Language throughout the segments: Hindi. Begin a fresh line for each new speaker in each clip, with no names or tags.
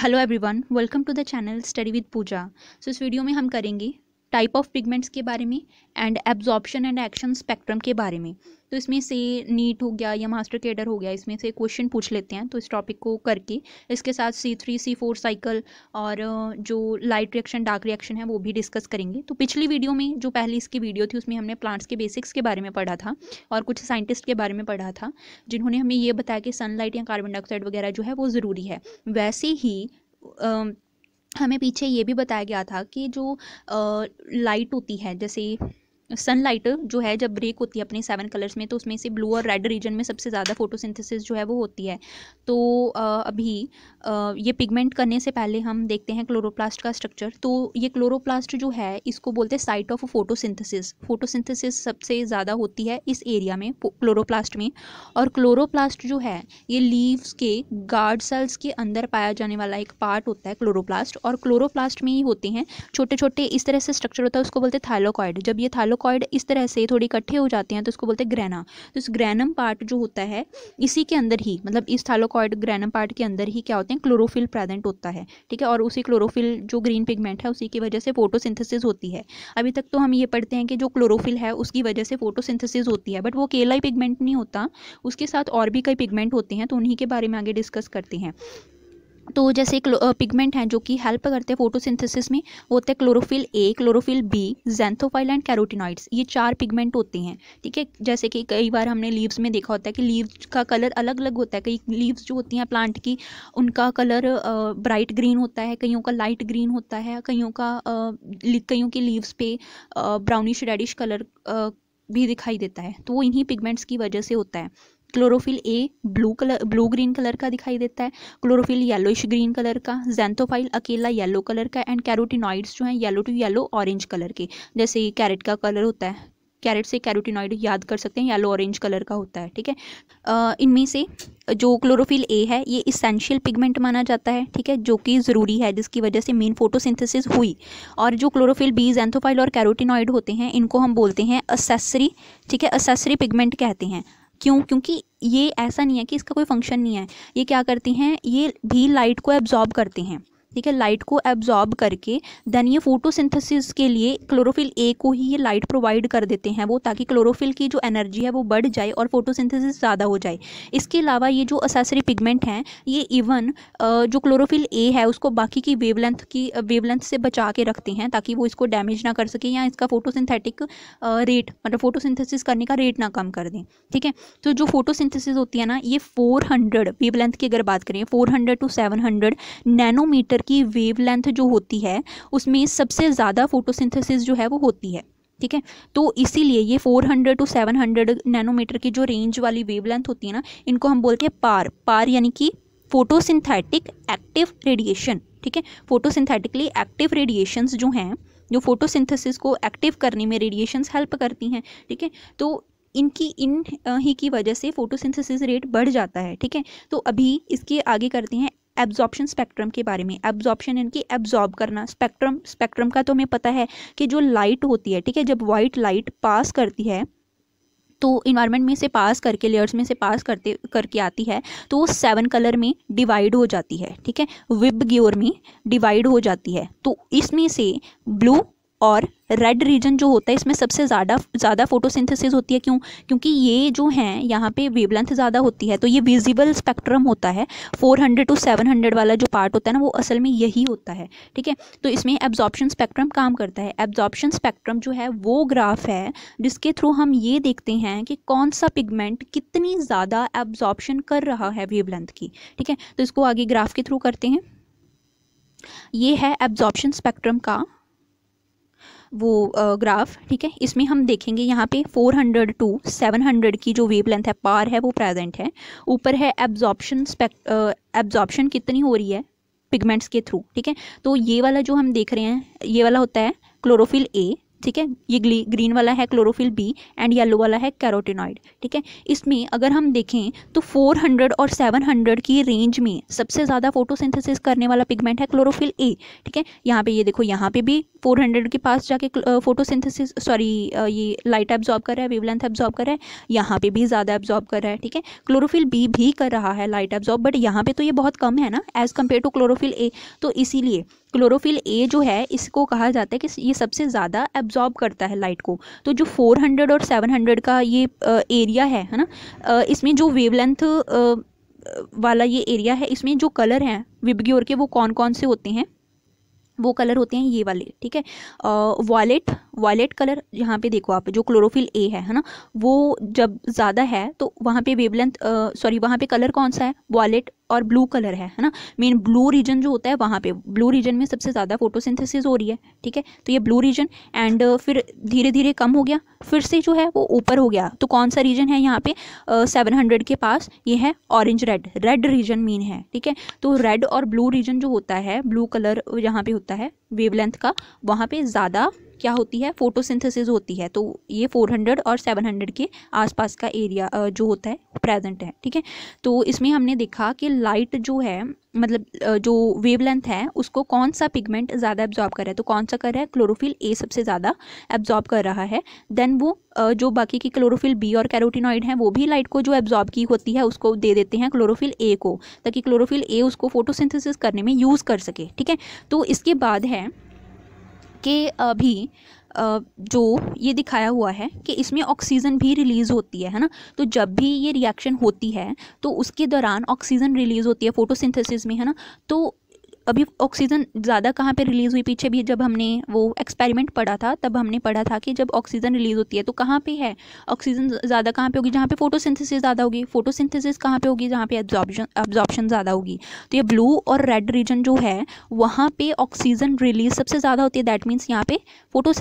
Hello everyone welcome to the channel study with Pooja so इस वीडियो में हम करेंगे टाइप ऑफ पिगमेंट्स के बारे में and absorption and action spectrum के बारे में तो इसमें से नीट हो गया या मास्टर केडर हो गया इसमें से क्वेश्चन पूछ लेते हैं तो इस टॉपिक को करके इसके साथ C three C four cycle और जो लाइट रिएक्शन डार्क रिएक्शन है वो भी डिस्कस करेंगे तो पिछली वीडियो में जो पहली इसकी वीडियो थी उसमें हमने प्लांट्स के बेसिक्स के बारे में पढ़ा था और कुछ साइंटिस्ट के बारे में पढ़ा था जिन्होंने हमें ये बताया कि सनलाइट या कार्बन डाइऑक्साइड वगैरह जो है वो ज़रूरी है वैसे ही हमें पीछे ये भी बताया गया था कि जो लाइट होती है जैसे सनलाइट जो है जब ब्रेक होती है अपने सेवन कलर्स में तो उसमें से ब्लू और रेड रीजन में सबसे ज़्यादा फोटोसिंथेसिस जो है वो होती है तो अभी ये पिगमेंट करने से पहले हम देखते हैं क्लोरोप्लास्ट का स्ट्रक्चर तो ये क्लोरोप्लास्ट जो है इसको बोलते हैं साइट ऑफ फोटोसिंथेसिस फोटोसिंथेसिस सबसे ज़्यादा होती है इस एरिया में क्लोरोप्लास्ट में और क्लोरोप्लास्ट जो है ये लीव्स के गार्ड सेल्स के अंदर पाया जाने वाला एक पार्ट होता है क्लोरोप्लास्ट और क्लोरोप्लास्ट में ही होते हैं छोटे छोटे इस तरह से स्ट्रक्चर होता है उसको बोलते हैं थाइलोकॉइड जब ये थाइलो थायरोकॉइड इस तरह से थोड़ी इकट्ठे हो जाते हैं तो इसको बोलते हैं ग्रैना तो इस ग्रैनम पार्ट जो होता है इसी के अंदर ही मतलब इस थायरोकॉइड ग्रैनम पार्ट के अंदर ही क्या होते हैं क्लोरोफिल प्रेजेंट होता है ठीक है और उसी क्लोरोफिल जो ग्रीन पिगमेंट है उसी की वजह से फोटोसिंथेसिस होती है अभी तक तो हम ये पढ़ते हैं कि जो क्लोरोफिल है उसकी वजह से फोटोसिंथेसिस होती है बट वो केला ही पिगमेंट नहीं होता उसके साथ और भी कई पिगमेंट होते हैं तो उन्हीं के बारे में आगे डिस्कस करते हैं तो जैसे पिगमेंट हैं जो कि हेल्प करते हैं फोटोसिंथेसिस में वो होते हैं chlorophyll A chlorophyll B xanthophyll and carotenoids ये चार पिगमेंट होते हैं ठीक है जैसे कि कई बार हमने लीव्स में देखा होता है कि लीव्स का कलर अलग अलग होता है कई लीव्स जो होती हैं प्लांट की उनका कलर ब्राइट ग्रीन होता है कईयों का लाइट ग्रीन होता है कईयों का कईयों की लीव्स पे ब्राउनिश रेडिश कलर भी दिखाई देता है तो वो इन्हीं पिगमेंट्स की वजह से होता है chlorophyll A blue colour blue green colour का दिखाई देता है क्लोरोफिल येलोइश ग्रीन कलर का जेंथोफाइल अकेला येलो कलर का एंड कैरोटिनॉइड्स जो हैं yellow to yellow orange colour के जैसे कैरेट का कलर होता है कैरेट से कैरोटिनॉइड याद कर सकते हैं येलो ऑरेंज कलर का होता है ठीक है इनमें से जो क्लोरोफिल ए है ये इसेंशियल पिगमेंट माना जाता है ठीक है जो कि ज़रूरी है जिसकी वजह से मेन फोटोसिंथेसिस हुई और जो क्लोरोफिल बी जेंथोफाइल और कैरोटिनॉइड होते हैं इनको हम बोलते हैं असेसरी ठीक है असेसरी पिगमेंट कहते हैं क्यों क्योंकि ये ऐसा नहीं है कि इसका कोई फंक्शन नहीं है ये क्या करती हैं ये भी लाइट को एब्जॉर्ब करती हैं ठीक है लाइट को एब्जॉर्ब करके देन ये फोटोसिंथेसिस के लिए क्लोरोफिल ए को ही ये लाइट प्रोवाइड कर देते हैं वो ताकि क्लोरोफिल की जो एनर्जी है वो बढ़ जाए और फोटोसिंथेसिस ज़्यादा हो जाए इसके अलावा ये जो असेसरी पिगमेंट हैं ये इवन जो क्लोरोफिल ए है उसको बाकी की वेवलेंथ की वेवलेंथ से बचा के रखते हैं ताकि वो इसको डैमेज ना कर सके या इसका फोटोसिंथेटिक रेट मतलब फोटोसिंथेसिस करने का रेट ना कम कर दें ठीक है तो जो फोटोसिंथेसिस होती है ना ये 400 वेवलेंथ की अगर बात करें 400 टू 700 नैनोमीटर की वेवलेंथ जो होती है उसमें सबसे ज़्यादा फोटोसिंथेसिस जो है वो होती है ठीक है तो इसीलिए ये 400 टू 700 नैनोमीटर की जो रेंज वाली वेवलेंथ होती है ना इनको हम बोलते हैं पार पार यानी कि फोटोसिंथेटिक एक्टिव रेडिएशन ठीक है फोटोसिंथेटिकली एक्टिव रेडिएशंस जो हैं जो फोटोसिंथेसिस को एक्टिव करने में रेडिएशंस हेल्प करती हैं ठीक है थीके? तो इनकी इन ही की वजह से फोटोसिंथेसिस रेट बढ़ जाता है ठीक है तो अभी इसके आगे करते हैं एब्जॉर्प्शन स्पेक्ट्रम के बारे में एब्जॉर्प्शन इनकी एब्जॉर्ब करना स्पेक्ट्रम स्पेक्ट्रम का तो हमें पता है कि जो लाइट होती है ठीक है जब वाइट लाइट पास करती है तो इन्वायरमेंट में से पास करके लेयर्स में से पास करते करके आती है तो वो सेवन कलर में डिवाइड हो जाती है ठीक है विब ग्योर में डिवाइड हो जाती है तो इसमें से ब्लू और रेड रीजन जो होता है इसमें सबसे ज़्यादा ज़्यादा फोटोसिंथेसिस होती है क्यों क्योंकि ये जो हैं यहाँ पे वेवलेंथ ज़्यादा होती है तो ये विजिबल स्पेक्ट्रम होता है 400 टू 700 वाला जो पार्ट होता है ना वो असल में यही होता है ठीक है तो इसमें एब्जॉर्प्शन स्पेक्ट्रम काम करता है एब्जॉर्प्शन स्पेक्ट्रम जो है वो ग्राफ है जिसके थ्रू हम ये देखते हैं कि कौन सा पिगमेंट कितनी ज़्यादा एब्जॉर्प्शन कर रहा है वेव की ठीक है तो इसको आगे ग्राफ के थ्रू करते हैं ये है एब्जॉर्प्शन स्पेक्ट्रम का वो ग्राफ ठीक है इसमें हम देखेंगे यहाँ पे 400 टू 700 की जो लेंथ है पार है वो प्रेजेंट है ऊपर है एब्जॉर्प्शन स्पेक्ट एब्जॉर्प्शन कितनी हो रही है पिगमेंट्स के थ्रू ठीक है तो ये वाला जो हम देख रहे हैं ये वाला होता है क्लोरोफिल ए ठीक है ये ग्रीन वाला है क्लोरोफिल बी एंड येलो वाला है कैरोटिनॉइड ठीक है इसमें अगर हम देखें तो 400 और 700 की रेंज में सबसे ज़्यादा फोटोसिंथेसिस करने वाला पिगमेंट है क्लोरोफिल ए ठीक है यहाँ पे ये देखो यहाँ पे भी 400 के पास जाके फोटोसिंथेसिस सॉरी ये लाइट एब्जॉर्ब कर रहा है वेवलेंथ एब्जॉर्ब कर रहा है यहाँ पे भी ज़्यादा एब्जॉर्ब कर रहा है ठीक है क्लोरोफिल बी भी कर रहा है लाइट एब्जॉर्ब बट यहाँ पे तो ये बहुत कम है ना as compare to chlorophyll A तो इसीलिए क्लोरोफिल ए जो है इसको कहा जाता है कि ये सबसे ज़्यादा एब्जॉर्ब करता है लाइट को तो जो 400 और 700 का ये एरिया है है ना इसमें जो वेवलेंथ वाला ये एरिया है इसमें जो कलर हैं विबग्योर के वो कौन कौन से होते हैं वो कलर होते हैं ये वाले ठीक है वॉलेट वॉलेट कलर यहाँ पे देखो आप जो क्लोरोफिल ए है है ना वो जब ज़्यादा है तो वहाँ पे वेवलेंथ सॉरी वहाँ पे कलर कौन सा है वॉलेट और ब्लू कलर है है ना मेन ब्लू रीजन जो होता है वहाँ पे ब्लू रीजन में सबसे ज़्यादा फोटोसिंथेसिस हो रही है ठीक है तो ये ब्लू रीजन एंड फिर धीरे धीरे कम हो गया फिर से जो है वो ऊपर हो गया तो कौन सा रीजन है यहाँ पे सेवन uh, हंड्रेड के पास ये है orange red red region mean है ठीक है तो रेड और ब्लू रीजन जो होता है ब्लू कलर यहाँ पे होता है वेवलेंथ का वहाँ पे ज़्यादा क्या होती है फोटोसिंथेसिस होती है तो ये 400 और 700 के आसपास का एरिया जो होता है प्रेजेंट है ठीक है तो इसमें हमने देखा कि लाइट जो है मतलब जो वेवलेंथ है उसको कौन सा पिगमेंट ज़्यादा एब्जॉर्ब कर रहा है तो कौन सा कर रहा है क्लोरोफिल ए सबसे ज़्यादा एब्जॉर्ब कर रहा है देन वो जो बाकी की क्लोरोफिल बी और कैरोटिनॉइड हैं वो भी लाइट को जो एब्जॉर्ब की होती है उसको दे देते हैं क्लोरोफिल ए को ताकि क्लोरोफिल ए उसको फोटोसिंथेसिस करने में यूज़ कर सके ठीक है तो इसके बाद है के भी जो ये दिखाया हुआ है कि इसमें ऑक्सीजन भी रिलीज़ होती है है ना तो जब भी ये रिएक्शन होती है तो उसके दौरान ऑक्सीजन रिलीज़ होती है फोटोसिंथेसिस में है ना तो अभी ऑक्सीजन ज़्यादा कहाँ पे रिलीज़ हुई पीछे भी जब हमने वो एक्सपेरिमेंट पढ़ा था तब हमने पढ़ा था कि जब ऑक्सीजन रिलीज़ होती है तो कहाँ पे है ऑक्सीजन ज़्यादा कहाँ पे होगी जहाँ पे फोटोसिंथेसिस ज़्यादा होगी फोटोसिंथेसिस कहाँ पे होगी जहाँ पे एब्जॉर्बन एब्जॉर्प्शन ज़्यादा होगी तो ये ब्लू और रेड रीजन जो है वहाँ पर ऑक्सीजन रिलीज सबसे ज़्यादा होती है दैट मीन्स यहाँ पर फोटो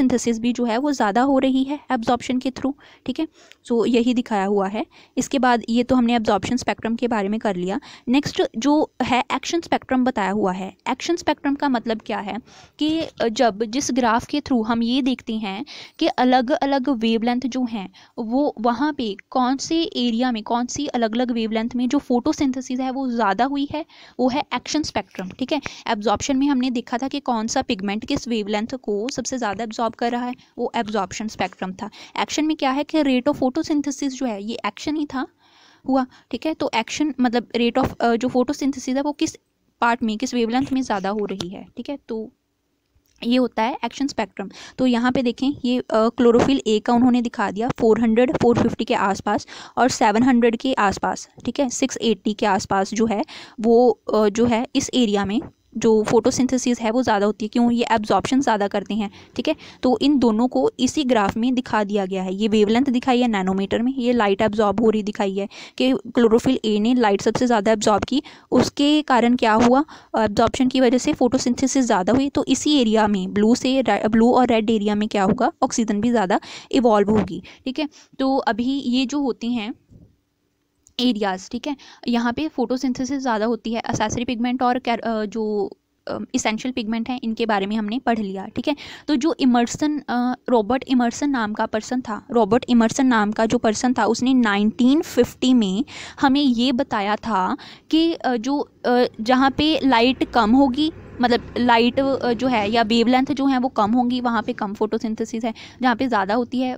भी जो है वो ज़्यादा हो रही है एब्जॉर्प्शन के थ्रू ठीक है सो यही दिखाया हुआ है इसके बाद ये तो हमने एब्जॉर्बशन स्पेक्ट्रम के बारे में कर लिया नेक्स्ट जो है एक्शन स्पेक्ट्रम बताया हुआ है एक्शन स्पेक्ट्रम का मतलब क्या है कि जब जिस ग्राफ के थ्रू हम ये देखते हैं कि अलग अलग वेवलेंथ जो हैं वो वहाँ पे कौन से एरिया में कौन सी अलग अलग वेवलेंथ में जो फोटोसिंथेसिस है वो ज़्यादा हुई है वो है एक्शन स्पेक्ट्रम ठीक है एब्जॉर्बशन में हमने देखा था कि कौन सा पिगमेंट किस वेवलेंथ को सबसे ज़्यादा एब्जॉर्ब कर रहा है वो एब्जॉर्प्शन स्पेक्ट्रम था एक्शन में क्या है कि रेट ऑफ फोटो जो है ये एक्शन ही था हुआ ठीक है तो एक्शन मतलब रेट ऑफ जो फोटोसिंथेसिस है वो किस पार्ट में किस वेवलेंथ में ज़्यादा हो रही है ठीक है तो ये होता है एक्शन स्पेक्ट्रम तो यहाँ पे देखें ये क्लोरोफिल ए का उन्होंने दिखा दिया 400 450 के आसपास और 700 के आसपास ठीक है 680 के आसपास जो है वो आ, जो है इस एरिया में जो फोटोसिंथेसिस है वो ज़्यादा होती है क्यों ये एब्जॉर्बशन ज़्यादा करते हैं ठीक है तो इन दोनों को इसी ग्राफ में दिखा दिया गया है ये वेवलेंथ दिखाई है नैनोमीटर में ये लाइट एब्जॉर्ब हो रही दिखाई है कि क्लोरोफिल ए ने लाइट सबसे ज़्यादा एब्जॉर्ब की उसके कारण क्या हुआ एब्जॉर्बशन की वजह से फोटो ज़्यादा हुई तो इसी एरिया में ब्लू से ब्लू और रेड एरिया में क्या होगा ऑक्सीजन भी ज़्यादा इवॉल्व होगी ठीक है तो अभी ये जो होती हैं एरियाज़ ठीक है यहाँ पे फोटोसिंथेसिस ज़्यादा होती है असेसरी पिगमेंट और जो इसेंशियल पिगमेंट हैं इनके बारे में हमने पढ़ लिया ठीक है तो जो इमर्सन रॉबर्ट इमर्सन नाम का पर्सन था रॉबर्ट इमर्सन नाम का जो पर्सन था उसने 1950 में हमें ये बताया था कि जो जहाँ पे लाइट कम होगी मतलब लाइट जो है या वेव लेंथ जो है वो कम होंगी वहाँ पे कम फोटोसिंथेसिस है जहाँ पे ज़्यादा होती है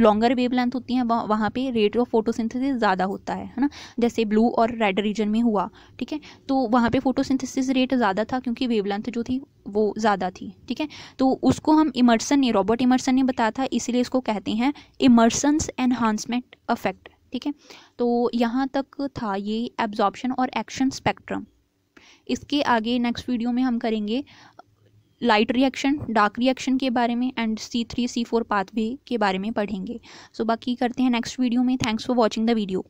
लॉन्गर वेव लेंथ होती है वह, वहाँ पे रेट ऑफ फोटोसिंथेसिस ज़्यादा होता है है ना जैसे ब्लू और रेड रीजन में हुआ ठीक है तो वहाँ पे फोटोसिंथेसिस रेट ज़्यादा था क्योंकि वेव लेंथ जो थी वो ज़्यादा थी ठीक है तो उसको हम इमर्सन ने रॉबर्ट इमर्सन ने बताया था इसीलिए इसको कहते हैं इमर्सन्स एनहांसमेंट अफेक्ट ठीक है तो यहाँ तक था ये एब्जॉर्प्शन और एक्शन स्पेक्ट्रम इसके आगे नेक्स्ट वीडियो में हम करेंगे लाइट रिएक्शन डार्क रिएक्शन के बारे में and C three C four pathway के बारे में पढ़ेंगे सो so, बाकी करते हैं नेक्स्ट वीडियो में thanks for watching the video